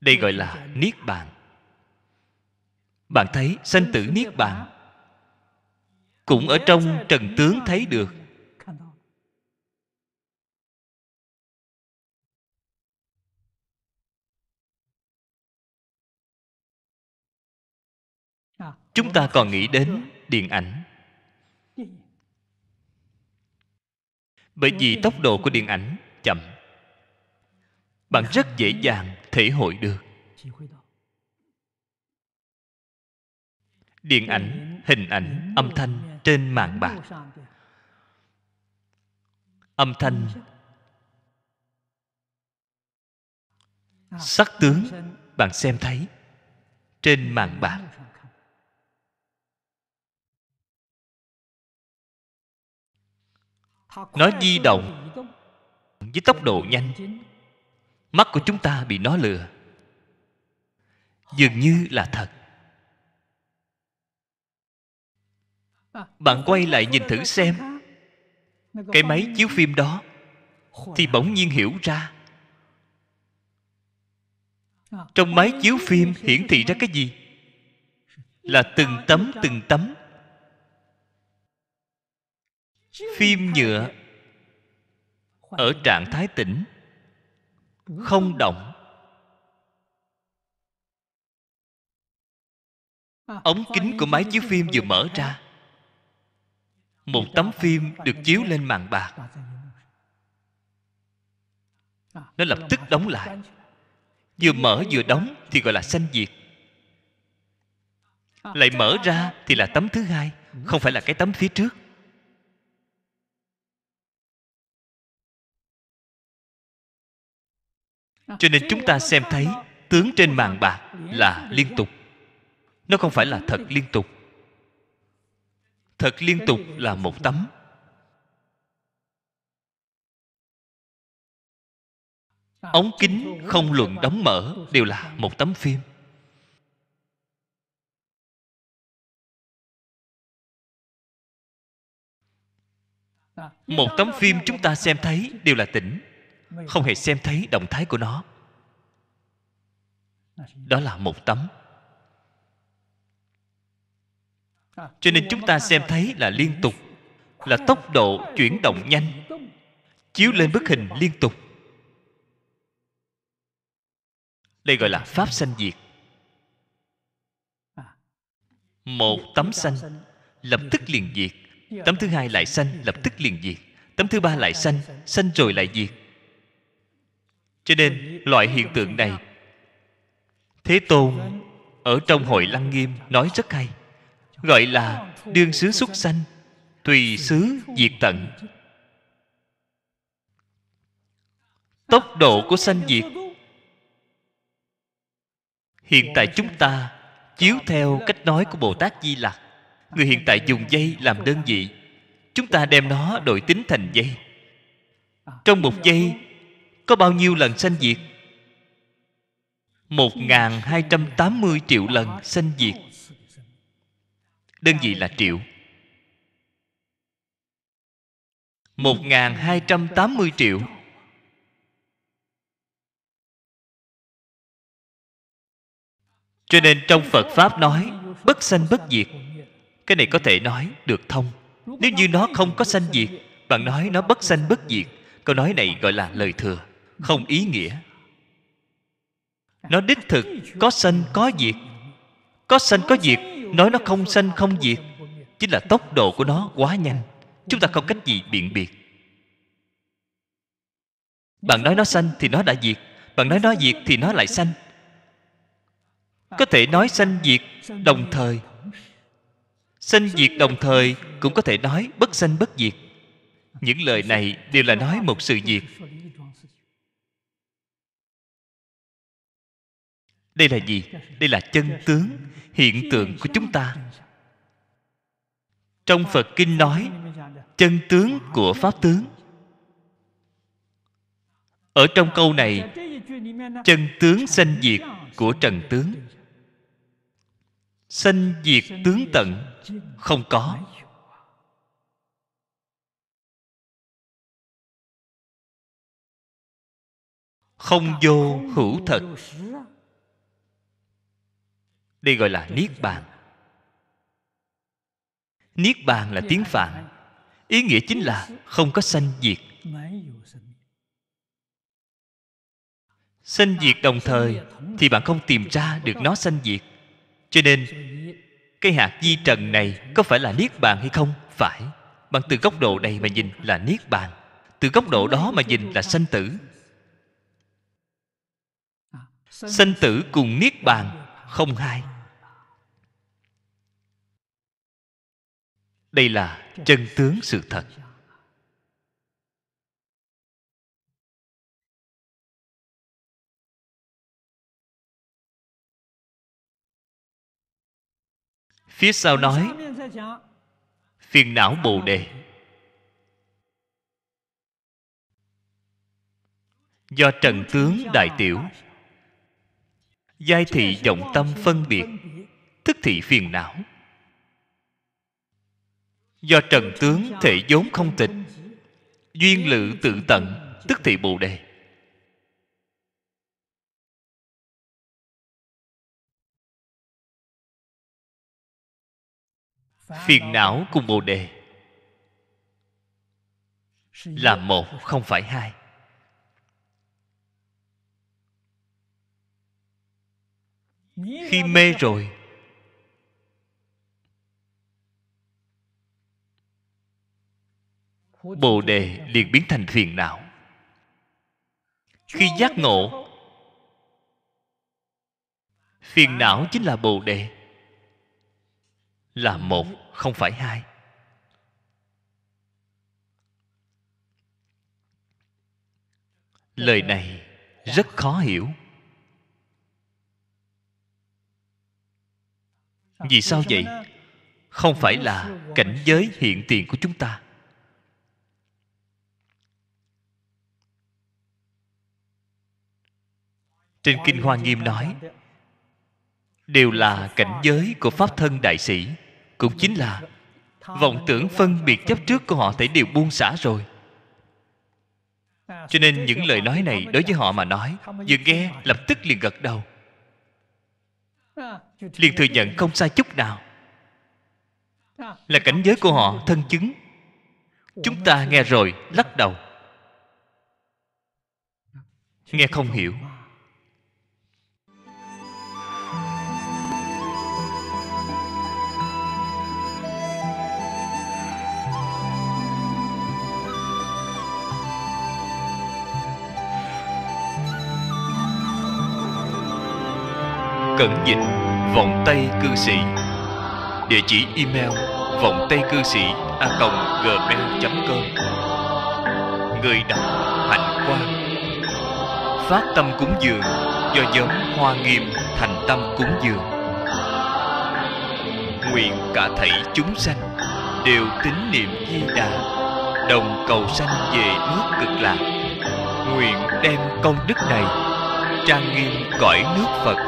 [SPEAKER 1] đây gọi là niết bàn bạn thấy sanh tử niết bàn cũng ở trong trần tướng thấy được chúng ta còn nghĩ đến điện ảnh bởi vì tốc độ của điện ảnh chậm bạn rất dễ dàng thể hội được điện ảnh hình ảnh âm thanh trên mạng bạc âm thanh
[SPEAKER 2] sắc tướng
[SPEAKER 1] bạn xem thấy trên mạng bạc nó di động với tốc độ nhanh mắt của chúng ta bị nó lừa dường như là thật
[SPEAKER 2] bạn quay lại nhìn thử xem cái máy chiếu phim đó thì
[SPEAKER 1] bỗng nhiên hiểu ra
[SPEAKER 2] trong máy chiếu phim hiển thị ra cái
[SPEAKER 1] gì là từng tấm từng tấm phim nhựa ở trạng thái tĩnh không động
[SPEAKER 2] ống kính của máy chiếu phim vừa mở ra
[SPEAKER 1] một tấm phim được chiếu lên màn bạc nó lập tức đóng lại vừa mở vừa đóng thì gọi là sanh diệt
[SPEAKER 2] lại mở ra
[SPEAKER 1] thì là tấm thứ hai không phải là cái tấm phía trước
[SPEAKER 2] cho nên chúng ta xem
[SPEAKER 1] thấy tướng trên màn bạc là liên tục nó không phải là thật liên tục thật liên tục là một tấm
[SPEAKER 2] à, ống kính không luận đóng mở đều là một tấm phim à, một tấm phim chúng ta xem thấy đều là tỉnh không
[SPEAKER 1] hề xem thấy động thái của nó đó là một tấm
[SPEAKER 2] cho nên chúng ta xem thấy
[SPEAKER 1] là liên tục là tốc độ chuyển động nhanh chiếu lên bức hình liên tục đây gọi là pháp sanh diệt một tấm sanh lập tức liền diệt tấm thứ hai lại sanh lập tức liền diệt tấm thứ ba lại sanh sanh rồi lại diệt cho nên loại hiện tượng này thế tôn ở trong hội lăng nghiêm nói rất hay gọi là đương xứ xuất sanh tùy xứ diệt tận tốc độ của sanh diệt hiện tại chúng ta chiếu theo cách nói của bồ tát di lặc người hiện tại dùng dây làm đơn vị chúng ta đem nó đổi tính thành dây trong một giây có bao nhiêu lần sanh diệt một ngàn hai trăm tám mươi triệu lần sanh diệt đơn vị là triệu 1.280 triệu
[SPEAKER 2] Cho nên trong Phật Pháp
[SPEAKER 1] nói Bất sanh bất diệt Cái này có thể nói được thông Nếu như nó không có sanh diệt Bạn nói nó bất sanh bất diệt Câu nói này gọi là lời thừa Không ý nghĩa Nó đích thực có sanh có diệt Có sanh có diệt nói nó không sanh không diệt chính là tốc độ của nó quá nhanh chúng ta không cách gì biện biệt bạn nói nó sanh thì nó đã diệt bạn nói nó diệt thì nó lại sanh có thể nói sanh diệt đồng thời sanh diệt đồng thời cũng có thể nói bất sanh bất diệt những lời này đều là nói một sự diệt đây là gì đây là chân tướng hiện tượng của chúng ta trong phật kinh nói chân tướng của pháp tướng ở trong câu này chân tướng sanh diệt của trần tướng sanh diệt tướng tận không có không vô hữu thật đây gọi là niết bàn niết bàn là tiếng phạn ý nghĩa chính là không có sanh diệt sanh diệt đồng thời thì bạn không tìm ra được nó sanh diệt cho nên cái hạt di trần này có phải là niết bàn hay không phải Bạn từ góc độ này mà nhìn là niết bàn từ góc độ đó mà nhìn là sanh tử sanh tử cùng niết bàn không hai đây là chân tướng sự thật phía sau nói phiền não bồ đề do trần tướng đại tiểu giai thị vọng tâm phân biệt tức thị phiền não do trần tướng thể vốn không tịch duyên lự tự tận tức thị bồ đề phiền não cùng bồ đề là một không phải hai khi mê rồi bồ đề liền biến thành phiền não khi giác ngộ phiền não chính là bồ đề là một không phải hai lời ờ, này dạ. rất khó hiểu vì sao vậy không phải là cảnh giới hiện tiền của chúng ta trên kinh hoa nghiêm nói đều là cảnh giới của pháp thân đại sĩ cũng chính là vọng tưởng phân biệt chấp trước của họ thể đều buông xả rồi cho nên những lời nói này đối với họ mà nói vừa nghe lập tức liền gật đầu
[SPEAKER 2] liền thừa nhận không sai
[SPEAKER 1] chút nào là cảnh giới của họ thân chứng chúng ta nghe rồi lắc đầu nghe không hiểu Cẩn dịch Vòng tay cư sĩ Địa chỉ email Vòng tay cư sĩ a gmail.com Người đọc Hạnh quan Phát tâm cúng dường Do nhóm Hoa Nghiêm Thành tâm cúng dường Nguyện cả thảy chúng sanh Đều tín niệm di đà Đồng cầu sanh về nước cực lạc Nguyện đem công đức này Trang nghiêm cõi nước Phật